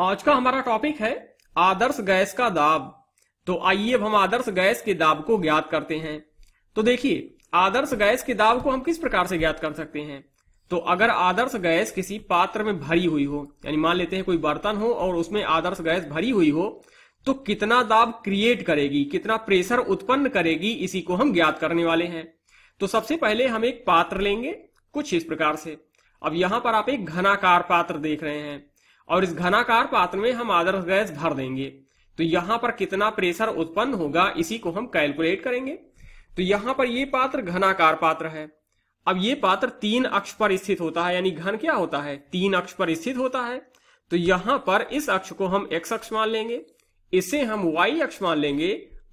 आज का हमारा टॉपिक है आदर्श गैस का दाब तो आइए अब हम आदर्श गैस के दाब को ज्ञात करते हैं तो देखिए आदर्श गैस के दाब को हम किस प्रकार से ज्ञात कर सकते हैं तो अगर आदर्श गैस किसी पात्र में भरी हुई हो यानी मान लेते हैं कोई बर्तन हो और उसमें आदर्श गैस भरी हुई हो तो कितना दाब क्रिएट करेगी कितना प्रेशर उत्पन्न करेगी इसी को हम ज्ञात करने वाले हैं तो सबसे पहले हम एक पात्र लेंगे कुछ इस प्रकार से अब यहां पर आप एक घनाकार पात्र देख रहे हैं और इस घनाकार पात्र में हम आदर्श गैस भर देंगे तो यहां पर कितना प्रेशर उत्पन्न होगा इसी को हम कैलकुलेट करेंगे तो यहां पर ये पात्र घनाकार पात्र है अब ये पात्र तीन अक्ष पर स्थित होता है यानी घन क्या होता है तीन अक्ष पर स्थित होता है तो यहां पर इस अक्ष को हम एक्स अक्ष मान लेंगे इसे हम वाई अक्ष मान लेंगे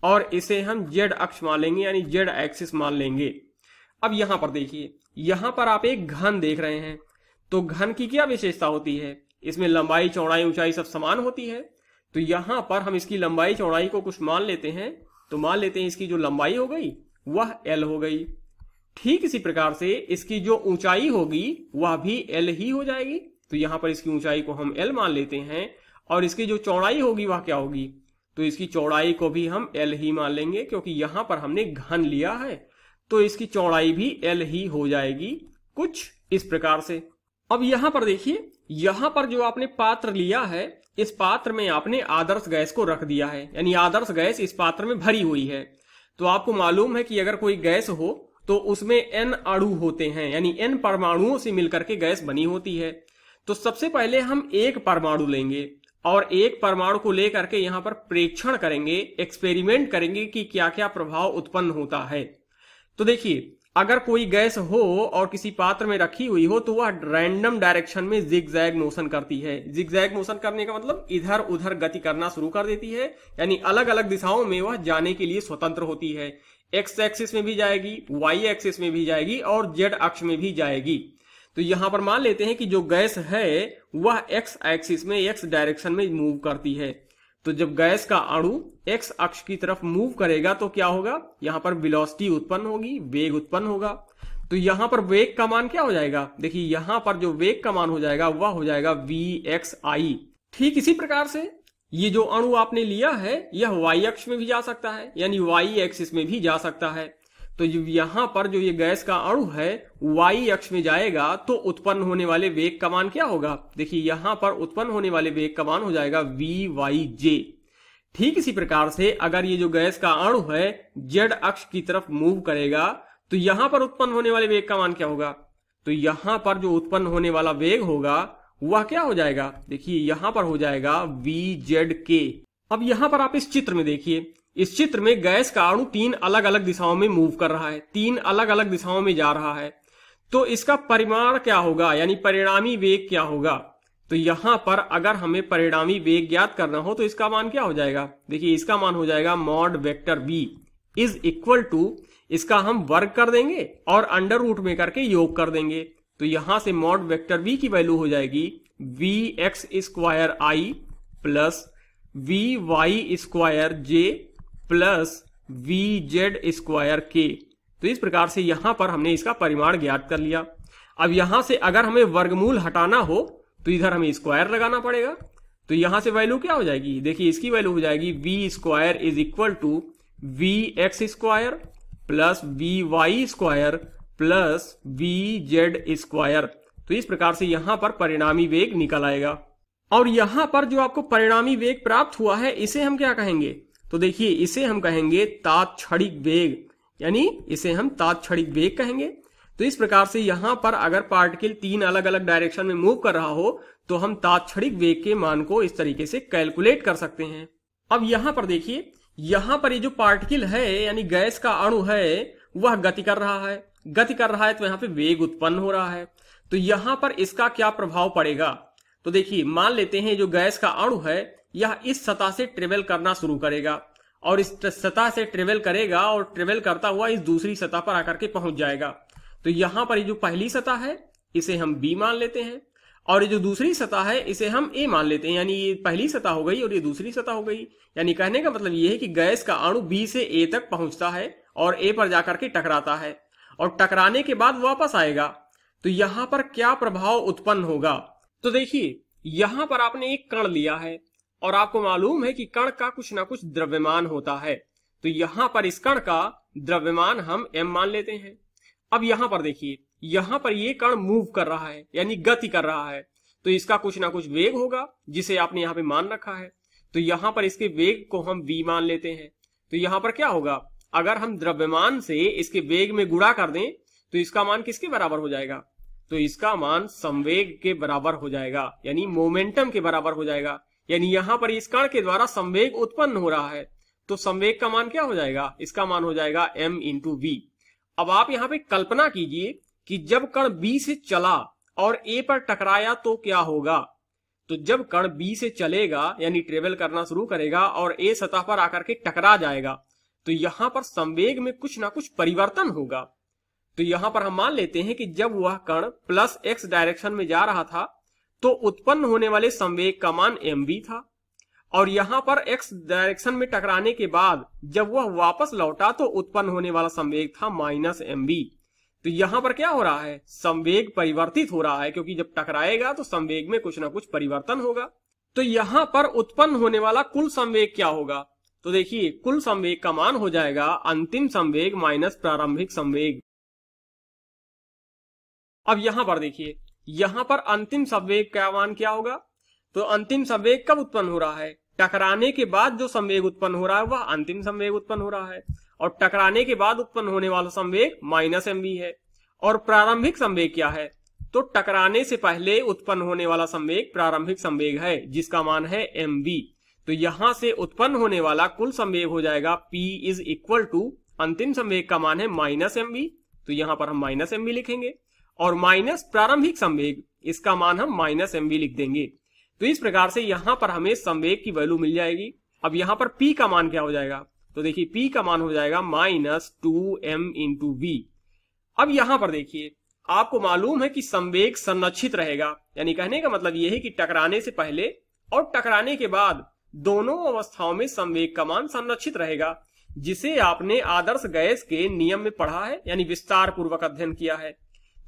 और इसे हम जेड अक्ष मान लेंगे यानी जेड एक्सिस मान लेंगे अब यहां पर देखिए यहां पर आप एक घन देख रहे हैं तो घन की क्या विशेषता होती है इसमें लंबाई चौड़ाई ऊंचाई सब समान होती है तो यहां पर हम इसकी लंबाई चौड़ाई को कुछ मान लेते हैं तो मान लेते हैं इसकी जो लंबाई हो गई वह एल हो गई ठीक इसी प्रकार से इसकी जो ऊंचाई होगी वह भी एल ही हो जाएगी तो यहां पर इसकी ऊंचाई को हम एल मान लेते हैं और इसकी जो चौड़ाई होगी वह क्या होगी तो इसकी चौड़ाई को भी हम एल ही मान लेंगे क्योंकि यहां पर हमने घन लिया है तो इसकी चौड़ाई भी एल ही हो जाएगी कुछ इस प्रकार से अब यहां पर देखिए यहां पर जो आपने पात्र लिया है इस पात्र में आपने आदर्श गैस को रख दिया है यानी आदर्श गैस इस पात्र में भरी हुई है तो आपको मालूम है कि अगर कोई गैस हो तो उसमें एन अणु होते हैं यानी एन परमाणुओं से मिलकर के गैस बनी होती है तो सबसे पहले हम एक परमाणु लेंगे और एक परमाणु को लेकर के यहाँ पर प्रेक्षण करेंगे एक्सपेरिमेंट करेंगे कि क्या क्या प्रभाव उत्पन्न होता है तो देखिए अगर कोई गैस हो और किसी पात्र में रखी हुई हो तो वह रैंडम डायरेक्शन में जिग जैग मोशन करती है जिग जैग मोशन करने का मतलब इधर उधर गति करना शुरू कर देती है यानी अलग अलग दिशाओं में वह जाने के लिए स्वतंत्र होती है एक्स एक्सिस में भी जाएगी वाई एक्सिस में भी जाएगी और जेड अक्ष में भी जाएगी तो यहां पर मान लेते हैं कि जो गैस है वह एक्स एक्सिस में एक्स डायरेक्शन में मूव करती है तो जब गैस का अणु एक्स अक्ष की तरफ मूव करेगा तो क्या होगा यहां पर वेलोसिटी उत्पन्न होगी वेग उत्पन्न होगा तो यहां पर वेग का मान क्या हो जाएगा देखिए यहां पर जो वेग का मान हो जाएगा वह हो जाएगा वी एक्स आई ठीक इसी प्रकार से ये जो अणु आपने लिया है यह वाई अक्ष में भी जा सकता है यानी वाई एक्सिस में भी जा सकता है तो यहां पर जो ये गैस का अणु है वाई अक्ष में जाएगा तो उत्पन्न होने वाले वेग का मान क्या होगा देखिए यहां पर उत्पन्न होने वाले वेग का मान हो जाएगा वी वाई जे ठीक इसी प्रकार से अगर ये जो गैस का अणु है जेड अक्ष की तरफ मूव करेगा तो यहां पर उत्पन्न होने वाले वेग का मान क्या होगा तो यहां पर जो उत्पन्न होने वाला वेग होगा वह क्या हो जाएगा देखिए यहां पर हो जाएगा वी जेड के अब यहां पर आप इस चित्र में देखिए इस चित्र में गैस का अणु तीन अलग अलग दिशाओं में मूव कर रहा है तीन अलग अलग दिशाओं में जा रहा है तो इसका परिमाण क्या होगा यानी परिणामी वेग क्या होगा तो यहां पर अगर हमें परिणामी वेग ज्ञात करना हो तो इसका मान क्या हो जाएगा देखिए इसका मान हो जाएगा mod vector B is equal to इसका हम वर्ग कर देंगे और अंडर रूट में करके योग कर देंगे तो यहां से मॉड वेक्टर बी की वैल्यू हो जाएगी V X square I plus V Y square J plus V Z square के तो इस प्रकार से यहां पर हमने इसका परिमाण ज्ञात कर लिया अब यहां से अगर हमें वर्गमूल हटाना हो तो इधर हमें स्क्वायर लगाना पड़ेगा तो यहां से वैल्यू क्या हो जाएगी देखिए इसकी वैल्यू हो जाएगी V square is equal to V X square plus V Y square plus V Z square तो इस प्रकार से यहां पर परिणामी वेग निकल आएगा और यहां पर जो आपको परिणामी वेग प्राप्त हुआ है इसे हम क्या कहेंगे तो देखिए इसे हम कहेंगे तात्क्षणिक वेग यानी इसे हम तात्क्षणिक वेग कहेंगे तो इस प्रकार से यहां पर अगर पार्टिकल तीन अलग अलग डायरेक्शन में मूव कर रहा हो तो हम तात्क्षणिक वेग के मान को इस तरीके से कैलकुलेट कर सकते हैं अब यहां पर देखिए यहां पर ये जो पार्टिकल है यानी गैस का अणु है वह गति कर रहा है गति कर रहा है तो यहां पे वेग उत्पन्न हो रहा है तो यहां पर इसका क्या प्रभाव पड़ेगा तो देखिए मान लेते हैं जो गैस का अणु है यह इस सतह से ट्रेवल करना शुरू करेगा और इस सतह से ट्रेवल करेगा और ट्रेवल करता हुआ इस दूसरी सतह पर आकर के पहुंच जाएगा तो यहां पर जो पहली सतह है इसे हम बी मान लेते हैं और ये जो दूसरी सतह है इसे हम ए मान लेते हैं यानी ये पहली सतह हो गई और ये दूसरी सतह हो गई यानी कहने का मतलब ये है कि गैस का अणु बी से ए तक पहुंचता है और ए पर जाकर के टकराता है और टकराने के बाद वापस आएगा तो यहां पर क्या प्रभाव उत्पन्न होगा तो देखिए यहां पर आपने एक कण लिया है और आपको मालूम है कि कण का कुछ ना कुछ द्रव्यमान होता है तो यहां पर इस कण का द्रव्यमान हम m मान लेते हैं अब यहां पर देखिए यहां पर ये कण मूव कर रहा है यानी गति कर रहा है तो इसका कुछ ना कुछ वेग होगा जिसे आपने यहाँ पे मान रखा है तो यहां पर इसके वेग को हम v मान लेते हैं तो यहां पर क्या होगा अगर हम द्रव्यमान से इसके वेग में गुड़ा कर दें तो इसका मान किसके बराबर हो जाएगा तो इसका मान संवेग के बराबर हो जाएगा यानी मोमेंटम के बराबर हो जाएगा यानी यहां पर इस कण के द्वारा संवेग उत्पन्न हो रहा है तो संवेग का मान क्या हो जाएगा इसका मान हो जाएगा m इंटू वी अब आप यहाँ पे कल्पना कीजिए कि जब कण b से चला और a पर टकराया तो क्या होगा तो जब कण b से चलेगा यानी ट्रेवल करना शुरू करेगा और a सतह पर आकर के टकरा जाएगा तो यहां पर संवेग में कुछ ना कुछ परिवर्तन होगा तो यहां पर हम मान लेते हैं कि जब वह कण प्लस एक्स डायरेक्शन में जा रहा था तो उत्पन्न होने वाले संवेग का मान एम था और यहां पर एक्स डायरेक्शन में टकराने के बाद जब वह वापस लौटा तो उत्पन्न होने वाला संवेग था माइनस एम तो यहां पर क्या हो रहा है संवेग परिवर्तित हो रहा है क्योंकि जब टकराएगा तो संवेग में कुछ ना कुछ परिवर्तन होगा तो यहां पर उत्पन्न होने वाला कुल संवेग क्या होगा तो देखिए कुल संवेग का मान हो जाएगा अंतिम संवेग माइनस प्रारंभिक संवेग अब यहां पर देखिए यहां पर अंतिम संवेग का मान क्या होगा तो अंतिम संवेग कब उत्पन्न हो रहा है टकराने के बाद जो संवेग उत्पन्न हो रहा है वह अंतिम संवेग उत्पन्न हो रहा है और टकराने के बाद उत्पन्न होने वाला संवेग माइनस एम है और प्रारंभिक संवेग क्या है तो टकराने से पहले उत्पन्न होने वाला संवेग प्रारंभिक संवेग है जिसका मान है एम तो यहां से उत्पन्न होने वाला कुल संवेग हो जाएगा p इज इक्वल टू अंतिम संवेग का मान है माइनस एम तो यहां पर हम माइनस एम लिखेंगे और माइनस प्रारंभिक संवेग इसका मान हम माइनस एम लिख देंगे तो इस प्रकार से यहां पर हमें संवेग की वैल्यू मिल जाएगी अब यहां पर पी का मान क्या हो जाएगा तो देखिए पी का मान हो जाएगा minus two M into V अब यहां पर देखिए आपको मालूम है कि संवेग संरक्षित रहेगा यानी कहने का मतलब यह है कि टकराने से पहले और टकराने के बाद दोनों अवस्थाओं में संवेग का मान संरक्षित रहेगा जिसे आपने आदर्श गैस के नियम में पढ़ा है यानी विस्तार पूर्वक अध्ययन किया है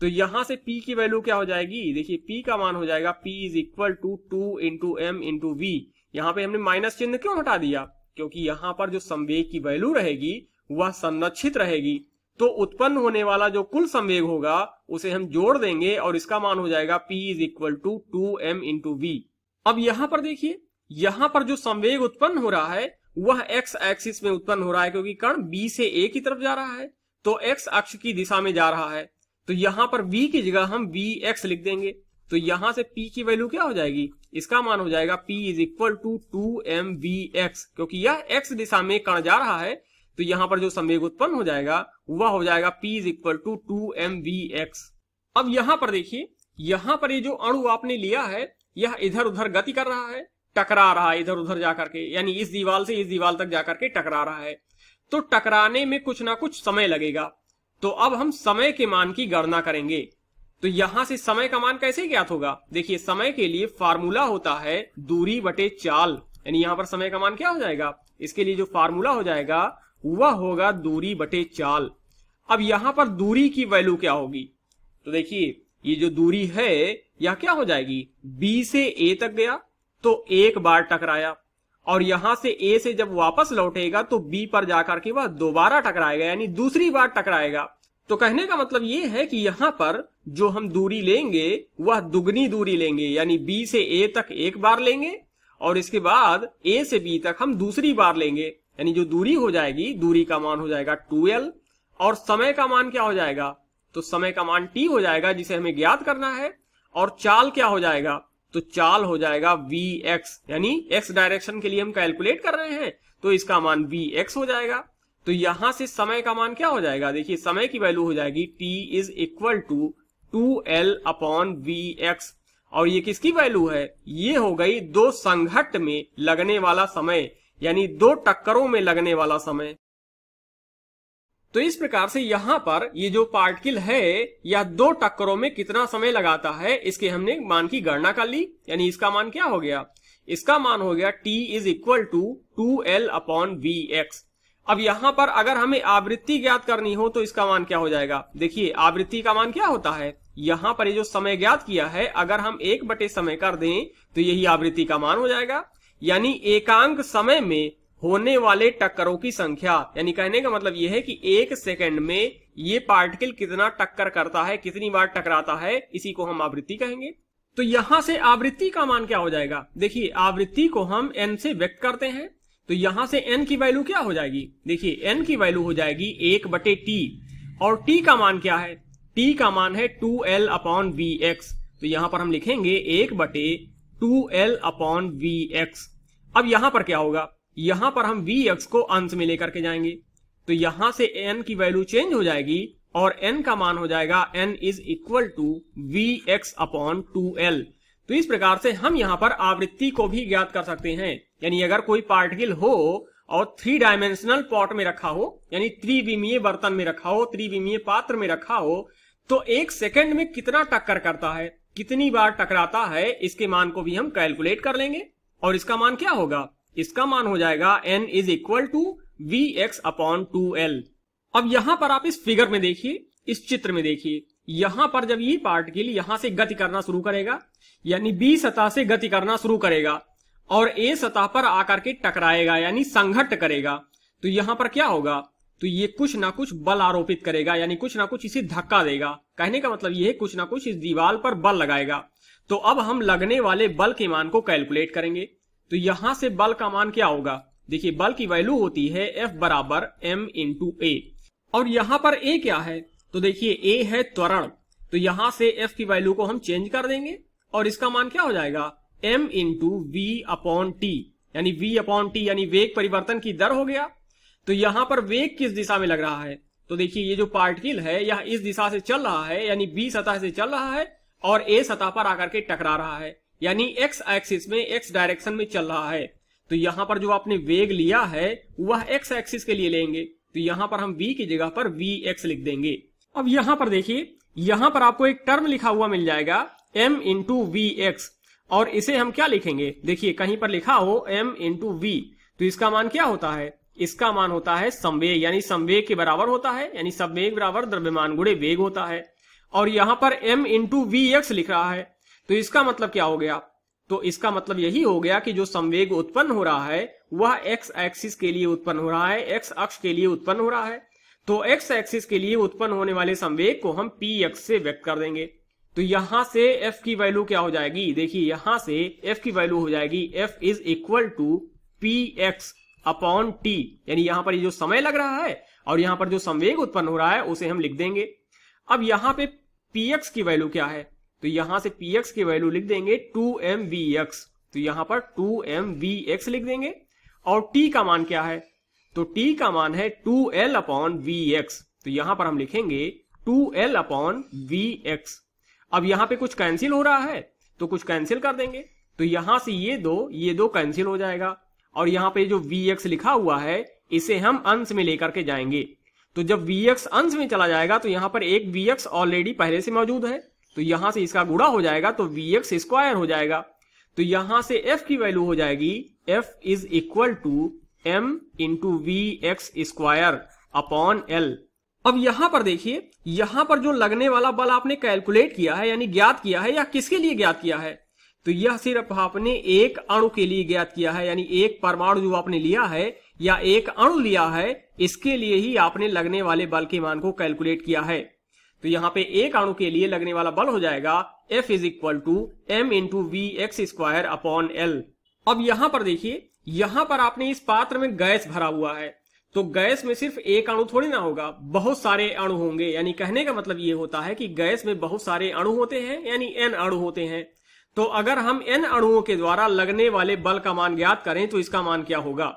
तो यहां से पी की वैल्यू क्या हो जाएगी देखिए पी का मान हो जाएगा P is equal to two into M into V यहां पर हमने माइनस चिन्ह क्यों हटा दिया क्योंकि यहां पर जो संवेग की वैल्यू रहेगी वह संरक्षित रहेगी तो उत्पन्न होने वाला जो कुल संवेग होगा उसे हम जोड़ देंगे और इसका मान हो जाएगा p is equal to two M into V अब यहां पर देखिए यहां पर जो संवेग उत्पन्न हो रहा है वह x एक्सिस में उत्पन्न हो रहा है क्योंकि कण b से a की तरफ जा रहा है तो x अक्ष की दिशा में जा रहा है तो यहां पर v की जगह हम वी एक्स लिख देंगे तो यहां से p की वैल्यू क्या हो जाएगी इसका मान हो जाएगा p is equal to two M V X क्योंकि यह x दिशा में कण जा रहा है तो यहां पर जो संवेग उत्पन्न हो जाएगा वह हो जाएगा p is equal to two M V X अब यहां पर देखिए यहां पर ये जो अणु आपने लिया है यह इधर उधर गति कर रहा है टकरा रहा है इधर उधर जाकर के यानी इस दीवाल से इस दीवाल तक जाकर के टकरा रहा है तो टकराने में कुछ ना कुछ समय लगेगा तो अब हम समय के मान की गणना करेंगे तो यहां से समय का मान कैसे ज्ञात होगा देखिए समय के लिए फार्मूला होता है दूरी बटे चाल यानी यहां पर समय का मान क्या हो जाएगा इसके लिए जो फार्मूला हो जाएगा वह होगा दूरी बटे चाल अब यहां पर दूरी की वैल्यू क्या होगी तो देखिए ये जो दूरी है यह क्या हो जाएगी बी से ए तक गया तो एक बार टकराया और यहां से ए से जब वापस लौटेगा तो बी पर जाकर के वह दोबारा टकराएगा यानी दूसरी बार टकराएगा तो कहने का मतलब ये है कि यहां पर जो हम दूरी लेंगे वह दुगनी दूरी लेंगे यानी बी से ए तक एक बार लेंगे और इसके बाद ए से बी तक हम दूसरी बार लेंगे यानी जो दूरी हो जाएगी दूरी का मान हो जाएगा टू और समय का मान क्या हो जाएगा तो समय का मान टी हो जाएगा जिसे हमें ज्ञात करना है और चाल क्या हो जाएगा तो चाल हो जाएगा वी एक्स यानी एक्स डायरेक्शन के लिए हम कैलकुलेट कर रहे हैं तो इसका मान वी एक्स हो जाएगा तो यहां से समय का मान क्या हो जाएगा देखिए समय की वैल्यू हो जाएगी T is equal to two L upon V X और ये किसकी वैल्यू है ये हो गई दो संघट में लगने वाला समय यानी दो टक्करों में लगने वाला समय तो इस प्रकार से यहाँ पर ये जो पार्टिकल है या दो टक्करों में कितना समय लगाता है इसके हमने मान की गणना कर ली यानी इसका मान क्या हो गया इसका मान हो गया t is equal to two L upon V X अब यहाँ पर अगर हमें आवृत्ति ज्ञात करनी हो तो इसका मान क्या हो जाएगा देखिए आवृत्ति का मान क्या होता है यहाँ पर ये जो समय ज्ञात किया है अगर हम एक बटे समय कर दें तो यही आवृत्ति का मान हो जाएगा यानी एकांक समय में होने वाले टक्करों की संख्या यानी कहने का मतलब यह है कि एक सेकंड में ये पार्टिकल कितना टक्कर करता है कितनी बार टकराता है इसी को हम आवृत्ति कहेंगे तो यहां से आवृत्ति का मान क्या हो जाएगा देखिए आवृत्ति को हम एन से व्यक्त करते हैं तो यहां से एन की वैल्यू क्या हो जाएगी देखिए एन की वैल्यू हो जाएगी एक बटे टी और टी का मान क्या है टी का मान है two L upon V X तो यहां पर हम लिखेंगे एक बटे two L upon V X अब यहां पर क्या होगा यहां पर हम वी एक्स को अंश में लेकर के जाएंगे तो यहां से एन की वैल्यू चेंज हो जाएगी और एन का मान हो जाएगा N is equal to V X upon two L तो इस प्रकार से हम यहाँ पर आवृत्ति को भी ज्ञात कर सकते हैं यानी अगर कोई पार्टिकल हो और थ्री डायमेंशनल पॉट में रखा हो यानी त्रिविमीय बर्तन में रखा हो त्रिविमीय पात्र में रखा हो तो एक सेकंड में कितना टक्कर करता है कितनी बार टकराता है इसके मान को भी हम कैलकुलेट कर लेंगे और इसका मान क्या होगा इसका मान हो जाएगा N is equal to V X upon two L अब यहां पर आप इस फिगर में देखिए इस चित्र में देखिए यहां पर जब ये पार्टिकल यहां से गति करना शुरू करेगा यानी बी सतह से गति करना शुरू करेगा और ए सतह पर आकर के टकराएगा यानी संघट करेगा तो यहां पर क्या होगा तो ये कुछ ना कुछ बल आरोपित करेगा यानी कुछ ना कुछ इसे धक्का देगा कहने का मतलब यह है कुछ ना कुछ इस दीवार पर बल लगाएगा तो अब हम लगने वाले बल के मान को कैलकुलेट करेंगे तो यहां से बल का मान क्या होगा देखिए बल की वैल्यू होती है एफ बराबर एम इंटू ए और यहां पर ए क्या है तो देखिए ए है त्वरण तो यहां से एफ की वैल्यू को हम चेंज कर देंगे और इसका मान क्या हो जाएगा M into V upon T यानी वी अपॉन टी यानी वेग परिवर्तन की दर हो गया तो यहां पर वेग किस दिशा में लग रहा है तो देखिए ये जो पार्टिकल है यह इस दिशा से चल रहा है यानी बी सतह से चल रहा है और ए सतह पर आकर के टकरा रहा है यानी एक्स एक्सिस में x डायरेक्शन में चल रहा है तो यहां पर जो आपने वेग लिया है वह एक्स एक्सिस के लिए लेंगे तो यहां पर हम वी की जगह पर वी एक्स लिख देंगे अब यहां पर देखिए यहां पर आपको एक टर्म लिखा हुआ मिल जाएगा m इंटू वी एक्स और इसे हम क्या लिखेंगे देखिए कहीं पर लिखा हो m इंटू वी तो इसका मान क्या होता है इसका मान होता है संवेग यानी संवेग के बराबर होता है यानी संवेग बराबर द्रव्यमान गुणे वेग होता है और यहां पर m इंटू वी एक्स लिख रहा है तो इसका मतलब क्या हो गया तो इसका मतलब यही हो गया कि जो संवेग उत्पन्न हो रहा है वह एक्स एक्सिस के लिए उत्पन्न हो रहा है एक्स अक्ष के लिए उत्पन्न हो रहा है तो एक्स एक्सिस के लिए उत्पन्न होने वाले संवेग को हम पी एक्स से व्यक्त कर देंगे तो यहां से एफ की वैल्यू क्या हो जाएगी देखिए यहां से एफ की वैल्यू हो जाएगी F is equal to P X upon T यानी यहां पर ये जो समय लग रहा है और यहां पर जो संवेग उत्पन्न हो रहा है उसे हम लिख देंगे अब यहां पे पी एक्स की वैल्यू क्या है तो यहां से पी एक्स की वैल्यू लिख देंगे टू एम वी एक्स तो यहां पर टू एम वी एक्स लिख देंगे और टी का मान क्या है तो टी का मान है two L upon V X तो यहां पर हम लिखेंगे two L upon V X अब यहां पे कुछ कैंसिल हो रहा है तो कुछ कैंसिल कर देंगे तो यहां से ये दो ये दो कैंसिल हो जाएगा और यहां पे जो वी एक्स लिखा हुआ है इसे हम अंश में लेकर के जाएंगे तो जब वी एक्स अंश में चला जाएगा तो यहां पर एक वी एक्स ऑलरेडी पहले से मौजूद है तो यहां से इसका गुड़ा हो जाएगा तो वी एक्स स्क्वायर हो जाएगा तो यहां से एफ की वैल्यू हो जाएगी F is equal to M into V X square upon L अब यहां पर देखिए यहां पर जो लगने वाला बल आपने कैलकुलेट किया है यानी ज्ञात किया है या किसके लिए ज्ञात किया है तो यह सिर्फ आपने एक अणु के लिए ज्ञात किया है यानी एक परमाणु जो आपने लिया है या एक अणु लिया है इसके लिए ही आपने लगने वाले बल के मान को कैलकुलेट किया है तो यहाँ पे एक अणु के लिए लगने वाला बल हो जाएगा F is equal to M into V X square upon L अब यहाँ पर देखिए यहाँ पर आपने इस पात्र में गैस भरा हुआ है तो गैस में सिर्फ एक अणु थोड़ी ना होगा बहुत सारे अणु होंगे यानी कहने का मतलब ये होता है कि गैस में बहुत सारे अणु होते हैं यानी एन अणु होते हैं तो अगर हम एन अणुओं के द्वारा लगने वाले बल का मान ज्ञात करें तो इसका मान क्या होगा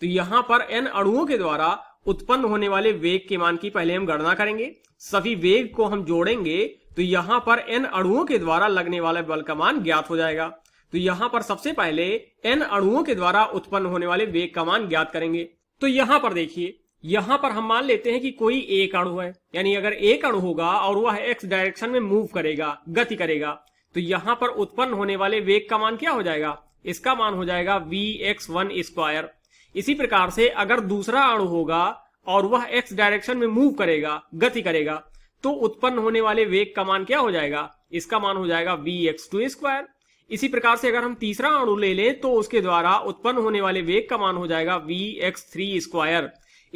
तो यहां पर एन अणुओं के द्वारा उत्पन्न होने वाले वेग के मान की पहले हम गणना करेंगे सभी वेग को हम जोड़ेंगे तो यहां पर एन अणुओं के द्वारा लगने वाले बल का मान ज्ञात हो जाएगा तो यहां पर सबसे पहले एन अणुओं के द्वारा उत्पन्न होने वाले वेग का मान ज्ञात करेंगे तो यहां पर देखिए यहां पर हम मान लेते हैं कि कोई एक अणु है यानी अगर एक अणु होगा और वह एक्स डायरेक्शन में मूव करेगा गति करेगा तो यहां पर उत्पन्न होने वाले वेग का मान क्या हो जाएगा इसका मान हो जाएगा वी एक्स वन स्क्वायर इसी प्रकार से अगर दूसरा अणु होगा और वह एक्स डायरेक्शन में मूव करेगा गति करेगा तो उत्पन्न होने वाले वेग का मान क्या हो जाएगा इसका मान हो जाएगा वी एक्स टू स्क्वायर इसी प्रकार से अगर हम तीसरा अणु ले लें तो उसके द्वारा उत्पन्न होने वाले वेग का मान हो जाएगा वी एक्स थ्री स्क्वायर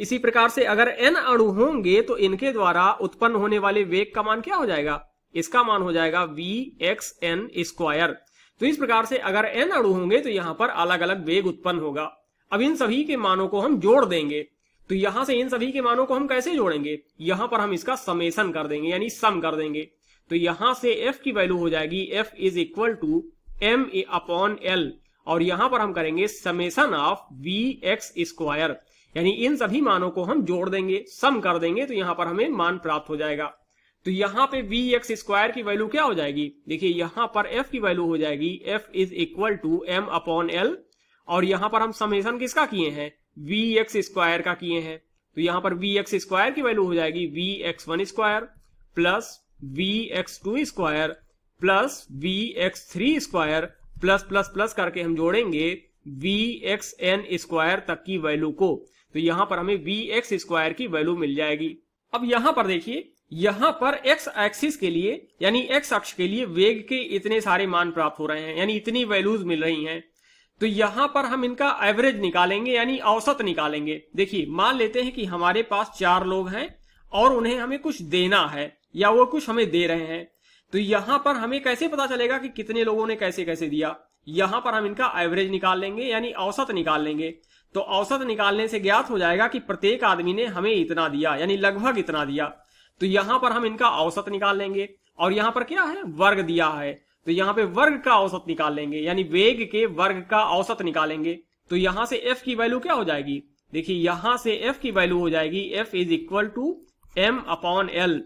इसी प्रकार से अगर एन अणु होंगे तो इनके द्वारा उत्पन्न होने वाले वेग का मान क्या हो जाएगा इसका मान हो जाएगा वी एक्स एन स्क्वायर तो इस प्रकार से अगर एन अणु होंगे तो यहाँ पर अलग अलग वेग उत्पन्न होगा अब इन सभी के मानों को हम जोड़ देंगे तो यहां से इन सभी के मानों को हम कैसे जोड़ेंगे यहां पर हम इसका समेसन कर देंगे यानी सम कर देंगे तो यहां से f की वैल्यू हो जाएगी f is equal to M A upon L और यहां पर हम करेंगे summation of V X square यानी इन सभी मानों को हम जोड़ देंगे सम कर देंगे तो यहां पर हमें मान प्राप्त हो जाएगा तो यहाँ पे वी एक्स स्क्वायर की वैल्यू क्या हो जाएगी देखिए यहां पर f की वैल्यू हो जाएगी f is equal to M upon L और यहां पर हम समेसन किसका किए हैं वी एक्स स्क्वायर का किए हैं तो यहां पर वी एक्स स्क्वायर की वैल्यू हो जाएगी V X one square plus V X two square plus V X three square plus plus plus करके हम जोड़ेंगे वी एक्स एन स्क्वायर तक की वैल्यू को तो यहां पर हमें वी एक्स स्क्वायर की वैल्यू मिल जाएगी अब यहां पर देखिए यहां पर एक्स एक्सिस के लिए यानी एक्स अक्ष के लिए वेग के इतने सारे मान प्राप्त हो रहे हैं यानी इतनी वैल्यूज मिल रही हैं तो यहां पर हम इनका एवरेज निकालेंगे यानी औसत निकालेंगे देखिए मान लेते हैं कि हमारे पास चार लोग हैं और उन्हें हमें कुछ देना है या वो कुछ हमें दे रहे हैं तो यहां पर हमें कैसे पता चलेगा कि कितने लोगों ने कैसे कैसे दिया यहां पर हम इनका एवरेज निकाल लेंगे यानी औसत निकाल लेंगे तो औसत निकालने से ज्ञात हो जाएगा कि प्रत्येक आदमी ने हमें इतना दिया यानी लगभग इतना दिया तो यहां पर हम इनका औसत निकाल लेंगे और यहां पर क्या है वर्ग दिया है तो यहाँ पे वर्ग का औसत निकाल लेंगे यानी वेग के वर्ग का औसत निकालेंगे तो यहाँ से एफ की वैल्यू क्या हो जाएगी देखिए यहाँ से एफ की वैल्यू हो जाएगी F is equal to M upon L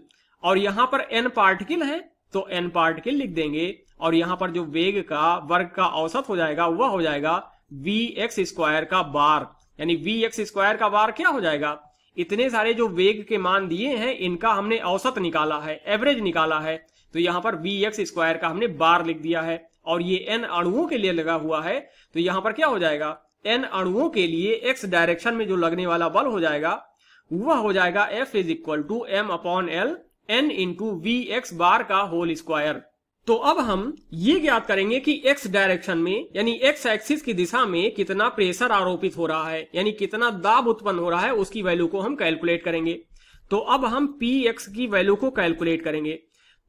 और यहाँ पर एन पार्टिकल है तो एन पार्टिकल लिख देंगे और यहाँ पर जो वेग का वर्ग का औसत हो जाएगा वह हो जाएगा वी एक्स स्क्वायर का बार यानी वी एक्स स्क्वायर का बार क्या हो जाएगा इतने सारे जो वेग के मान दिए हैं इनका हमने औसत निकाला है एवरेज निकाला है तो यहाँ पर वी एक्स स्क्वायर का हमने बार लिख दिया है और ये एन अणुओं के लिए लगा हुआ है तो यहाँ पर क्या हो जाएगा एन अणुओं के लिए एक्स डायरेक्शन में जो लगने वाला बल हो जाएगा वह हो जाएगा F is equal to M upon L N into V X bar का होल स्क्वायर तो अब हम ये ज्ञात करेंगे कि x डायरेक्शन में यानी x एक्सिस की दिशा में कितना प्रेशर आरोपित हो रहा है यानी कितना दाब उत्पन्न हो रहा है उसकी वैल्यू को हम कैलकुलेट करेंगे तो अब हम पी एक्स की वैल्यू को कैलकुलेट करेंगे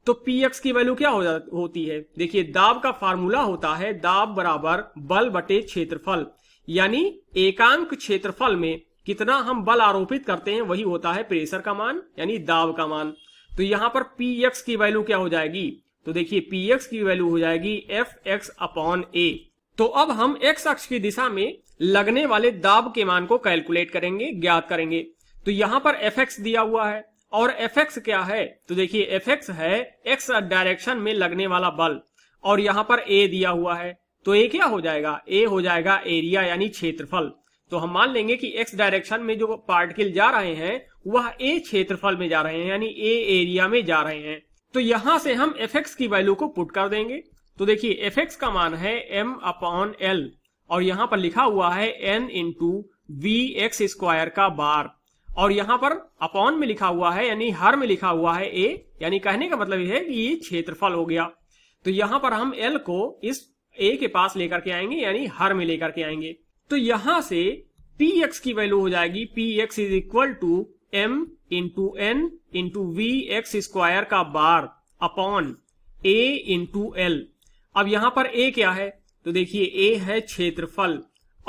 तो पी एक्स की वैल्यू क्या हो होती है देखिए दाब का फार्मूला होता है दाब बराबर बल बटे क्षेत्रफल यानी एकांक क्षेत्रफल में कितना हम बल आरोपित करते हैं वही होता है प्रेशर का मान यानी दाब का मान तो यहां पर पी एक्स की वैल्यू क्या हो जाएगी तो देखिए पी एक्स की वैल्यू हो जाएगी एफ एक्स अपॉन ए तो अब हम एक्स अक्ष की दिशा में लगने वाले दाब के मान को कैलकुलेट करेंगे ज्ञात करेंगे तो यहां पर एफ एक्स दिया हुआ है और एफ एक्स क्या है तो देखिए एफ एक्स है एक्स डायरेक्शन में लगने वाला बल और यहाँ पर ए दिया हुआ है तो ए क्या हो जाएगा ए हो जाएगा एरिया यानी क्षेत्रफल तो हम मान लेंगे कि एक्स डायरेक्शन में जो पार्टिकल जा रहे हैं वह ए क्षेत्रफल में जा रहे हैं यानी ए एरिया में जा रहे हैं तो यहां से हम एफ एक्स की वैल्यू को पुट कर देंगे तो देखिए एफ एक्स का मान है एम अपॉन एल और यहां पर लिखा हुआ है N into V X square का बार और यहां पर अपॉन में लिखा हुआ है यानी हर में लिखा हुआ है ए यानी कहने का मतलब यह है कि ये क्षेत्रफल हो गया तो यहां पर हम एल को इस ए के पास लेकर के आएंगे यानी हर में लेकर के आएंगे तो यहां से पी एक्स की वैल्यू हो जाएगी P X is equal to M into N into V X square का bar upon A into L अब यहां पर ए क्या है तो देखिए ए है क्षेत्रफल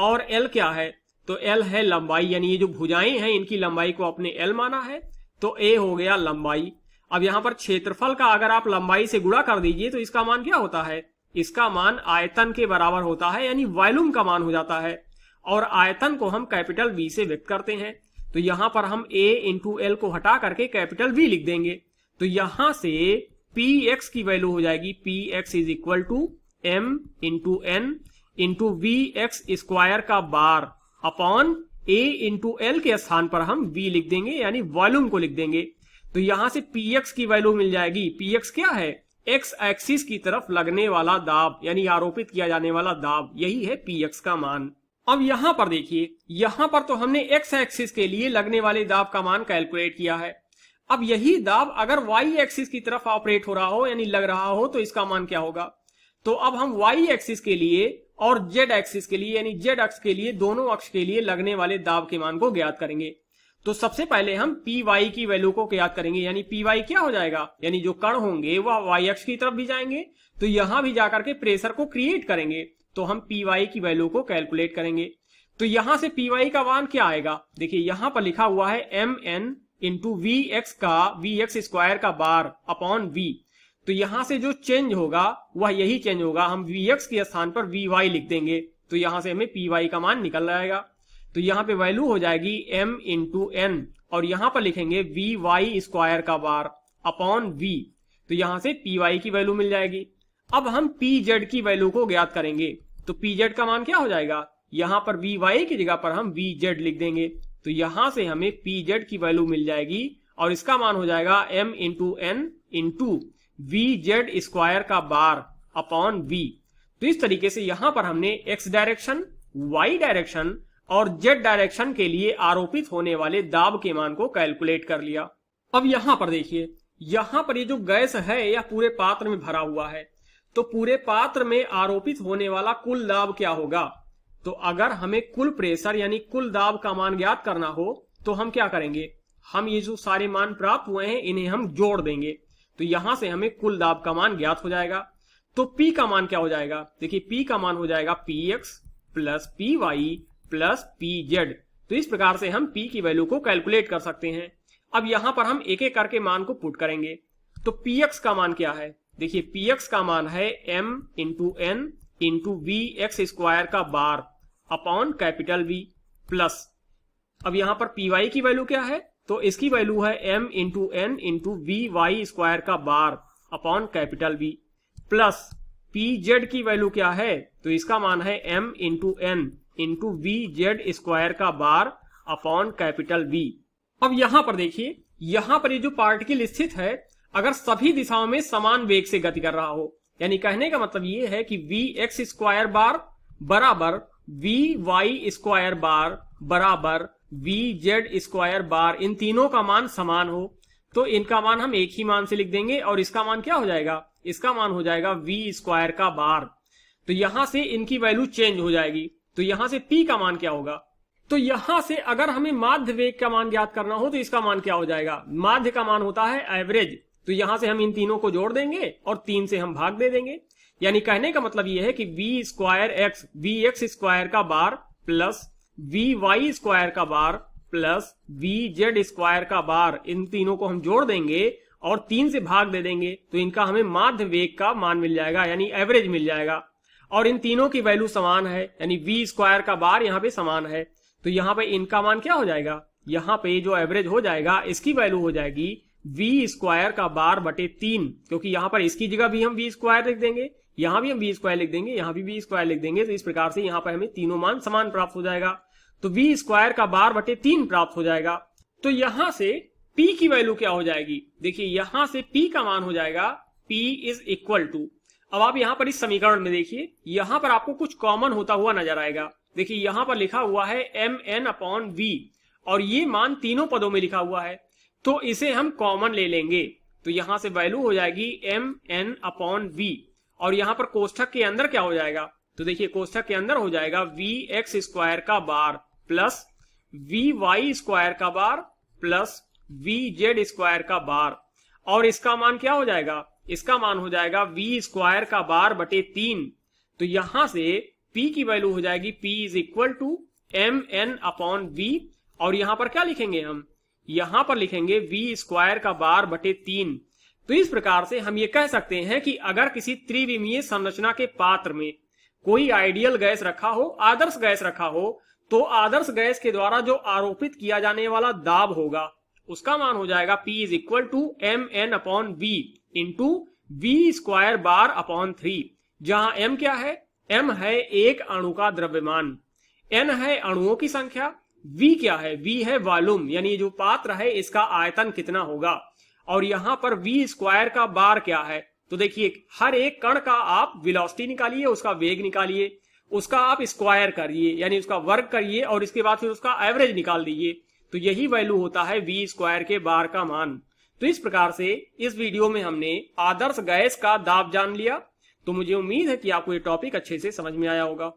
और एल क्या है तो एल है लंबाई यानी ये जो भुजाएं हैं इनकी लंबाई को आपने एल माना है तो ए हो गया लंबाई अब यहां पर क्षेत्रफल का अगर आप लंबाई से गुणा कर दीजिए तो इसका मान क्या होता है इसका मान आयतन के बराबर होता है यानी वॉल्यूम का मान हो जाता है और आयतन को हम कैपिटल वी से व्यक्त करते हैं तो यहां पर हम ए इंटू एल को हटा करके कैपिटल वी लिख देंगे तो यहां से पी एक्स की वैल्यू हो जाएगी P X is equal to M into N into V X square का bar upon A into L के स्थान पर हम वी लिख देंगे यानी वॉल्यूम को लिख देंगे तो यहां से पी एक्स की वैल्यू मिल जाएगी पीएक्स क्या है एक्स एक्सिस की तरफ लगने वाला दाब यानी आरोपित किया जाने वाला दाब यही है पी एक्स का मान अब यहां पर देखिए यहां पर तो हमने एक्स एक्सिस के लिए लगने वाले दाब का मान कैलकुलेट किया है अब यही दाब अगर वाई एक्सिस की तरफ ऑपरेट हो रहा हो यानी लग रहा हो तो इसका मान क्या होगा तो अब हम वाई एक्सिस के लिए और जेड एक्सिस के लिए यानी जेड अक्ष के लिए दोनों अक्ष के लिए लगने वाले दाब के मान को ज्ञात करेंगे तो सबसे पहले हम पी वाई की वैल्यू को ज्ञात करेंगे यानी पी वाई क्या हो जाएगा यानी जो कण होंगे वह वाई अक्ष की तरफ भी जाएंगे तो यहां भी जाकर के प्रेशर को क्रिएट करेंगे तो हम पी वाई की वैल्यू को कैलकुलेट करेंगे तो यहां से पी वाई का मान क्या आएगा देखिए यहां पर लिखा हुआ है M N into V X का वी एक्स स्क्वायर का बार अपॉन वी तो यहां से जो चेंज होगा वह यही चेंज होगा हम वी एक्स के स्थान पर वी वाई लिख देंगे तो यहां से हमें पी वाई का मान निकल जाएगा तो यहाँ पे वैल्यू हो जाएगी m इंटू एन और यहां पर लिखेंगे वी वाई स्क्वायर का बार अपॉन v तो यहां से पी वाई की वैल्यू मिल जाएगी अब हम पी जेड की वैल्यू को ज्ञात करेंगे तो पी जेड का मान क्या हो जाएगा यहां पर वी वाई की जगह पर हम वी जेड लिख देंगे तो यहां से हमें पी जेड की वैल्यू मिल जाएगी और इसका मान हो जाएगा m into N into V Z square का बार अपॉन वी तो इस तरीके से यहां पर हमने एक्स डायरेक्शन वाई डायरेक्शन और जेड डायरेक्शन के लिए आरोपित होने वाले दाब के मान को कैलकुलेट कर लिया अब यहां पर देखिए यहां पर ये यह जो गैस है यह पूरे पात्र में भरा हुआ है तो पूरे पात्र में आरोपित होने वाला कुल दाब क्या होगा तो अगर हमें कुल प्रेशर यानी कुल दाब का मान ज्ञात करना हो तो हम क्या करेंगे हम ये जो सारे मान प्राप्त हुए हैं इन्हें हम जोड़ देंगे तो यहां से हमें कुल दाब का मान ज्ञात हो जाएगा तो P का मान क्या हो जाएगा देखिए P का मान हो जाएगा P X plus P Y plus P Z तो इस प्रकार से हम P की वैल्यू को कैलकुलेट कर सकते हैं अब यहां पर हम एक एक करके मान को पुट करेंगे तो पी एक्स का मान क्या है देखिए पी एक्स का मान है M into N into V X square का bar upon capital V plus अब यहां पर पी वाई की वैल्यू क्या है तो इसकी वैल्यू है M into N into V Y square का bar upon capital B plus P Z की वैल्यू क्या है तो इसका मान है M into N into V Z square का बार अपॉन कैपिटल बी अब यहां पर देखिए यहां पर ये यह जो पार्टिकल स्थित है अगर सभी दिशाओं में समान वेग से गति कर रहा हो यानी कहने का मतलब ये है कि वी एक्स स्क्वायर बार बराबर वी वाई स्क्वायर बार बराबर वी जेड स्क्वायर बार इन तीनों का मान समान हो तो इनका मान हम एक ही मान से लिख देंगे और इसका मान क्या हो जाएगा इसका मान हो जाएगा वी स्क्वायर का बार तो यहां से इनकी वैल्यू चेंज हो जाएगी तो यहां से पी का मान क्या होगा तो यहां से अगर हमें माध्य वेग का मान ज्ञात करना हो तो इसका मान क्या हो जाएगा माध्य का मान होता है एवरेज तो यहां से हम इन तीनों को जोड़ देंगे और तीन से हम भाग दे देंगे यानी कहने का मतलब यह है कि V square X V X square का bar plus V Y square का bar plus V Z square का बार इन तीनों को हम जोड़ देंगे और तीन से भाग दे देंगे तो इनका हमें माध्य वेग का मान मिल जाएगा यानी एवरेज मिल जाएगा और इन तीनों की वैल्यू समान है यानी वी स्क्वायर का बार यहाँ पे समान है तो यहाँ पे इनका मान क्या हो जाएगा यहाँ पे जो एवरेज हो जाएगा इसकी वैल्यू हो जाएगी वी स्क्वायर का बार बटे तीन क्योंकि यहाँ पर इसकी जगह भी हम वी स्क्वायर लिख देंगे यहाँ भी हम वी स्क्वायर लिख देंगे यहाँ भी वी स्क्वायर लिख देंगे तो इस प्रकार से यहाँ पर हमें तीनों मान समान प्राप्त हो जाएगा तो वी स्क्वायर का बार बटे तीन प्राप्त हो जाएगा तो यहां से पी की वैल्यू क्या हो जाएगी देखिए यहां से पी का मान हो जाएगा पी इज इक्वल टू अब आप यहां पर इस समीकरण में देखिए यहां पर आपको कुछ कॉमन होता हुआ नजर आएगा देखिए यहां पर लिखा हुआ है एम एन अपॉन वी और ये मान तीनों पदों में लिखा हुआ है तो इसे हम कॉमन ले लेंगे तो यहां से वैल्यू हो जाएगी एम एन अपॉन वी और यहां पर कोष्ठक के अंदर क्या हो जाएगा तो देखिए कोष्ठक के अंदर हो जाएगा वी एक्स स्क्वायर का bar plus V Y square का bar plus V Z square का बार और इसका मान क्या हो जाएगा इसका मान हो जाएगा वी स्क्वायर का बार बटे तीन तो यहां से पी की वैल्यू हो जाएगी p is equal to M N upon V और यहां पर क्या लिखेंगे हम यहां पर लिखेंगे वी स्क्वायर का बार बटे तीन तो इस प्रकार से हम ये कह सकते हैं कि अगर किसी त्रिविमीय संरचना के पात्र में कोई आइडियल गैस रखा हो आदर्श गैस रखा हो तो आदर्श गैस के द्वारा जो आरोपित किया जाने वाला दाब होगा उसका मान हो जाएगा P is equal to M N upon V into V square bar upon three जहां m क्या है m है एक अणु का द्रव्यमान n है अणुओं की संख्या v क्या है v है वॉल्यूम यानी जो पात्र है इसका आयतन कितना होगा और यहां पर वी स्क्वायर का बार क्या है तो देखिए हर एक कण का आप वेलोसिटी निकालिए उसका वेग निकालिए उसका आप स्क्वायर करिए यानी उसका वर्ग करिए और इसके बाद फिर उसका एवरेज निकाल दीजिए तो यही वैल्यू होता है वी स्क्वायर के बार का मान तो इस प्रकार से इस वीडियो में हमने आदर्श गैस का दाब जान लिया तो मुझे उम्मीद है कि आपको ये टॉपिक अच्छे से समझ में आया होगा